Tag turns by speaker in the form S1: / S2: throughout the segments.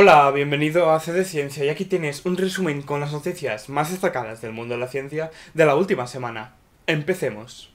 S1: Hola, bienvenido a C de Ciencia y aquí tienes un resumen con las noticias más destacadas del mundo de la ciencia de la última semana. Empecemos.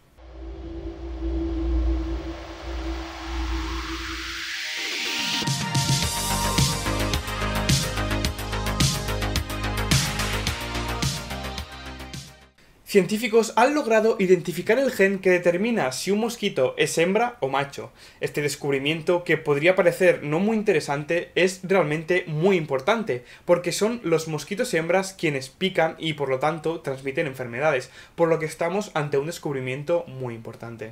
S1: Científicos han logrado identificar el gen que determina si un mosquito es hembra o macho. Este descubrimiento, que podría parecer no muy interesante, es realmente muy importante, porque son los mosquitos hembras quienes pican y por lo tanto transmiten enfermedades, por lo que estamos ante un descubrimiento muy importante.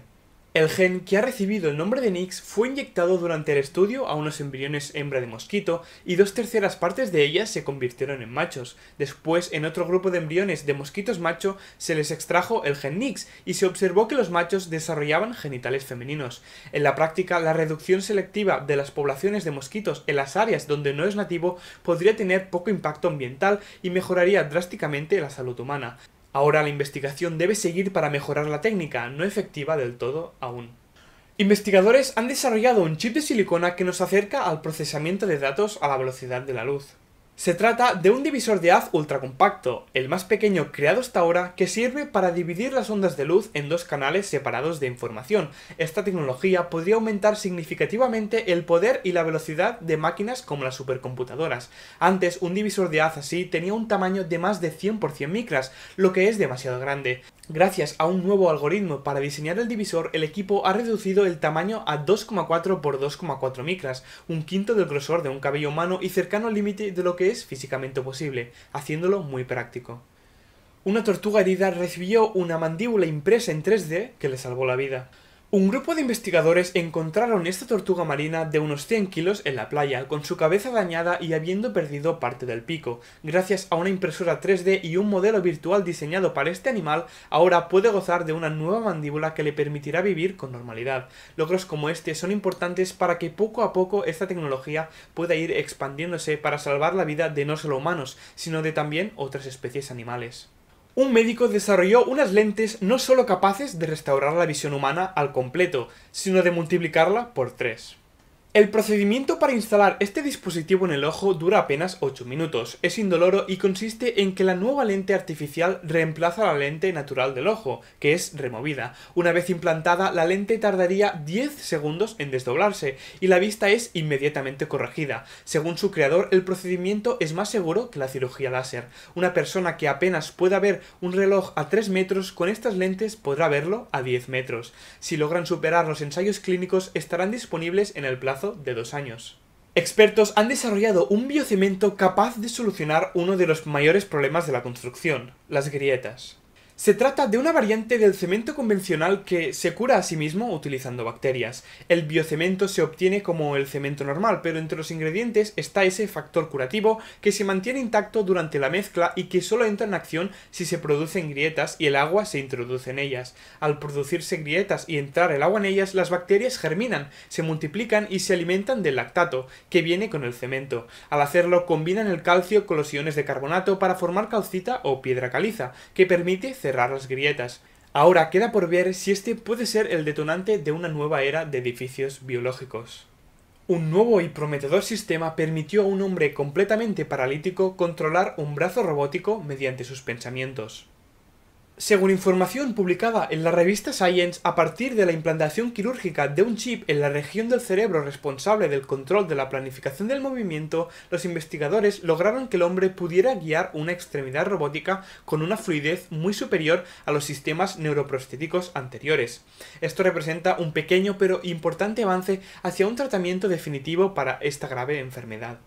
S1: El gen que ha recibido el nombre de Nix fue inyectado durante el estudio a unos embriones hembra de mosquito y dos terceras partes de ellas se convirtieron en machos. Después, en otro grupo de embriones de mosquitos macho se les extrajo el gen Nix y se observó que los machos desarrollaban genitales femeninos. En la práctica, la reducción selectiva de las poblaciones de mosquitos en las áreas donde no es nativo podría tener poco impacto ambiental y mejoraría drásticamente la salud humana. Ahora la investigación debe seguir para mejorar la técnica, no efectiva del todo aún. Investigadores han desarrollado un chip de silicona que nos acerca al procesamiento de datos a la velocidad de la luz. Se trata de un divisor de haz ultracompacto, el más pequeño creado hasta ahora, que sirve para dividir las ondas de luz en dos canales separados de información. Esta tecnología podría aumentar significativamente el poder y la velocidad de máquinas como las supercomputadoras. Antes, un divisor de haz así tenía un tamaño de más de 100 micras, lo que es demasiado grande. Gracias a un nuevo algoritmo para diseñar el divisor, el equipo ha reducido el tamaño a 2,4 por 2,4 micras, un quinto del grosor de un cabello humano y cercano al límite de lo que es físicamente posible, haciéndolo muy práctico. Una tortuga herida recibió una mandíbula impresa en 3D que le salvó la vida. Un grupo de investigadores encontraron esta tortuga marina de unos 100 kilos en la playa, con su cabeza dañada y habiendo perdido parte del pico. Gracias a una impresora 3D y un modelo virtual diseñado para este animal, ahora puede gozar de una nueva mandíbula que le permitirá vivir con normalidad. Logros como este son importantes para que poco a poco esta tecnología pueda ir expandiéndose para salvar la vida de no solo humanos, sino de también otras especies animales un médico desarrolló unas lentes no solo capaces de restaurar la visión humana al completo, sino de multiplicarla por tres. El procedimiento para instalar este dispositivo en el ojo dura apenas 8 minutos, es indoloro y consiste en que la nueva lente artificial reemplaza la lente natural del ojo, que es removida. Una vez implantada, la lente tardaría 10 segundos en desdoblarse y la vista es inmediatamente corregida. Según su creador, el procedimiento es más seguro que la cirugía láser. Una persona que apenas pueda ver un reloj a 3 metros con estas lentes podrá verlo a 10 metros. Si logran superar los ensayos clínicos, estarán disponibles en el plazo de dos años. Expertos han desarrollado un biocemento capaz de solucionar uno de los mayores problemas de la construcción, las grietas. Se trata de una variante del cemento convencional que se cura a sí mismo utilizando bacterias. El biocemento se obtiene como el cemento normal, pero entre los ingredientes está ese factor curativo que se mantiene intacto durante la mezcla y que solo entra en acción si se producen grietas y el agua se introduce en ellas. Al producirse grietas y entrar el agua en ellas, las bacterias germinan, se multiplican y se alimentan del lactato, que viene con el cemento. Al hacerlo combinan el calcio con los iones de carbonato para formar calcita o piedra caliza, que permite cerrar las grietas. Ahora queda por ver si este puede ser el detonante de una nueva era de edificios biológicos. Un nuevo y prometedor sistema permitió a un hombre completamente paralítico controlar un brazo robótico mediante sus pensamientos. Según información publicada en la revista Science, a partir de la implantación quirúrgica de un chip en la región del cerebro responsable del control de la planificación del movimiento, los investigadores lograron que el hombre pudiera guiar una extremidad robótica con una fluidez muy superior a los sistemas neuroprostéticos anteriores. Esto representa un pequeño pero importante avance hacia un tratamiento definitivo para esta grave enfermedad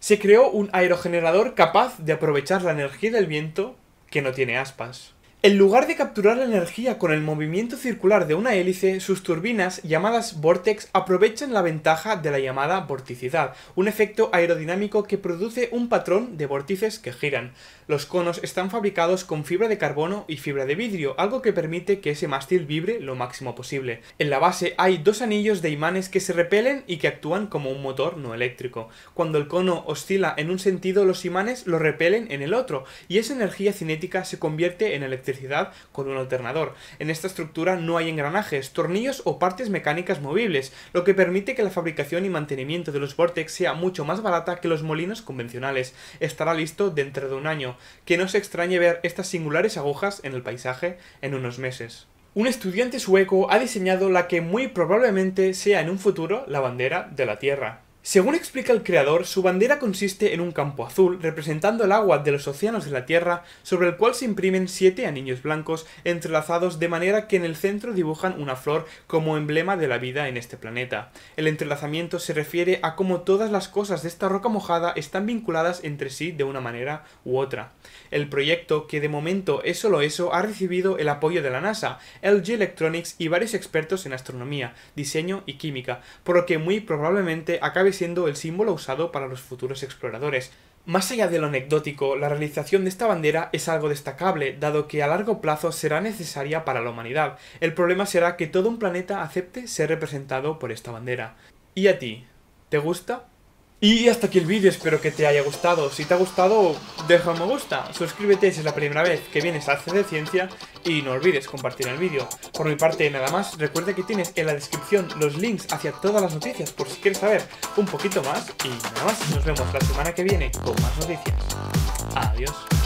S1: se creó un aerogenerador capaz de aprovechar la energía del viento que no tiene aspas. En lugar de capturar la energía con el movimiento circular de una hélice, sus turbinas, llamadas vortex, aprovechan la ventaja de la llamada vorticidad, un efecto aerodinámico que produce un patrón de vórtices que giran. Los conos están fabricados con fibra de carbono y fibra de vidrio, algo que permite que ese mástil vibre lo máximo posible. En la base hay dos anillos de imanes que se repelen y que actúan como un motor no eléctrico. Cuando el cono oscila en un sentido, los imanes lo repelen en el otro, y esa energía cinética se convierte en electricidad con un alternador. En esta estructura no hay engranajes, tornillos o partes mecánicas movibles, lo que permite que la fabricación y mantenimiento de los Vortex sea mucho más barata que los molinos convencionales. Estará listo dentro de un año. Que no se extrañe ver estas singulares agujas en el paisaje en unos meses. Un estudiante sueco ha diseñado la que muy probablemente sea en un futuro la bandera de la Tierra. Según explica el creador, su bandera consiste en un campo azul representando el agua de los océanos de la Tierra, sobre el cual se imprimen siete anillos blancos entrelazados de manera que en el centro dibujan una flor como emblema de la vida en este planeta. El entrelazamiento se refiere a cómo todas las cosas de esta roca mojada están vinculadas entre sí de una manera u otra. El proyecto, que de momento es solo eso, ha recibido el apoyo de la NASA, LG Electronics y varios expertos en astronomía, diseño y química, por lo que muy probablemente acabe siendo el símbolo usado para los futuros exploradores. Más allá de lo anecdótico, la realización de esta bandera es algo destacable, dado que a largo plazo será necesaria para la humanidad. El problema será que todo un planeta acepte ser representado por esta bandera. ¿Y a ti? ¿Te gusta? Y hasta aquí el vídeo, espero que te haya gustado. Si te ha gustado, deja un me gusta, suscríbete si es la primera vez que vienes a CD Ciencia y no olvides compartir el vídeo. Por mi parte, nada más, recuerda que tienes en la descripción los links hacia todas las noticias por si quieres saber un poquito más. Y nada más, nos vemos la semana que viene con más noticias. Adiós.